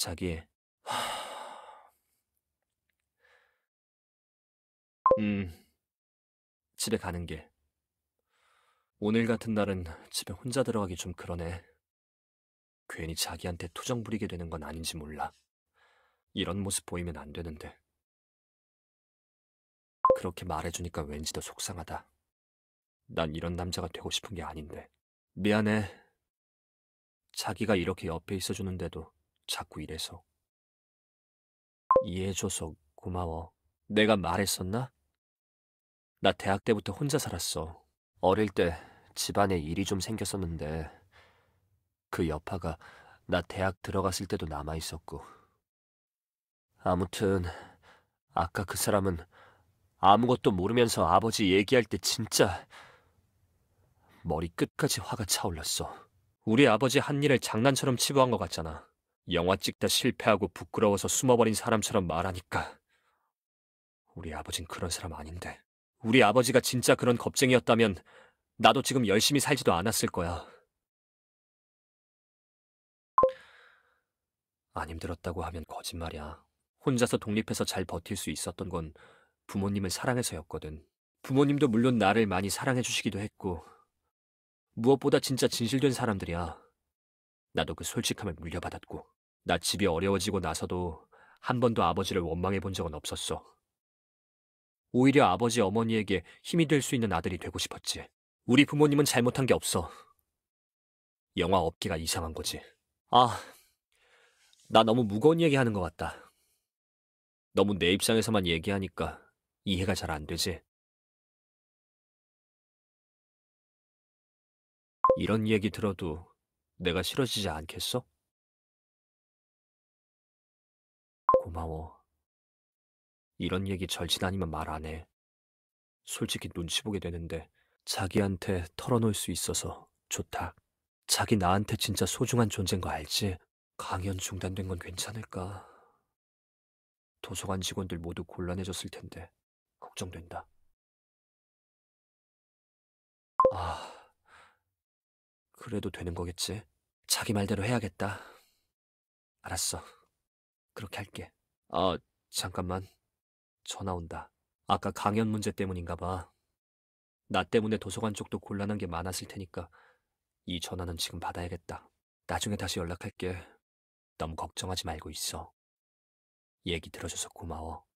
자기. 하... 음, 집에 가는 길. 오늘 같은 날은 집에 혼자 들어가기 좀 그러네. 괜히 자기한테 투정 부리게 되는 건 아닌지 몰라. 이런 모습 보이면 안 되는데. 그렇게 말해주니까 왠지 더 속상하다. 난 이런 남자가 되고 싶은 게 아닌데. 미안해. 자기가 이렇게 옆에 있어주는데도 자꾸 이래서. 이해해줘서 고마워. 내가 말했었나? 나 대학 때부터 혼자 살았어. 어릴 때 집안에 일이 좀 생겼었는데 그 여파가 나 대학 들어갔을 때도 남아 있었고. 아무튼 아까 그 사람은 아무것도 모르면서 아버지 얘기할 때 진짜 머리 끝까지 화가 차올랐어. 우리 아버지 한 일을 장난처럼 치부한 것 같잖아. 영화 찍다 실패하고 부끄러워서 숨어버린 사람처럼 말하니까 우리 아버진 그런 사람 아닌데 우리 아버지가 진짜 그런 겁쟁이였다면 나도 지금 열심히 살지도 않았을 거야. 안 힘들었다고 하면 거짓말이야. 혼자서 독립해서 잘 버틸 수 있었던 건 부모님을 사랑해서였거든. 부모님도 물론 나를 많이 사랑해주시기도 했고, 무엇보다 진짜 진실된 사람들이야. 나도 그 솔직함을 물려받았고. 나 집이 어려워지고 나서도 한 번도 아버지를 원망해 본 적은 없었어. 오히려 아버지 어머니에게 힘이 될 수 있는 아들이 되고 싶었지. 우리 부모님은 잘못한 게 없어. 영화 업계가 이상한 거지. 아, 나 너무 무거운 얘기 하는 것 같다. 너무 내 입장에서만 얘기하니까 이해가 잘 안 되지. 이런 얘기 들어도 내가 싫어지지 않겠어? 고마워. 이런 얘기 절친 아니면 말 안 해. 솔직히 눈치 보게 되는데 자기한테 털어놓을 수 있어서 좋다. 자기 나한테 진짜 소중한 존재인 거 알지? 강연 중단된 건 괜찮을까? 도서관 직원들 모두 곤란해졌을 텐데 걱정된다. 아, 그래도 되는 거겠지? 자기 말대로 해야겠다. 알았어. 그렇게 할게. 아, 잠깐만. 전화 온다. 아까 강연 문제 때문인가 봐. 나 때문에 도서관 쪽도 곤란한 게 많았을 테니까 이 전화는 지금 받아야겠다. 나중에 다시 연락할게. 너무 걱정하지 말고 있어. 얘기 들어줘서 고마워.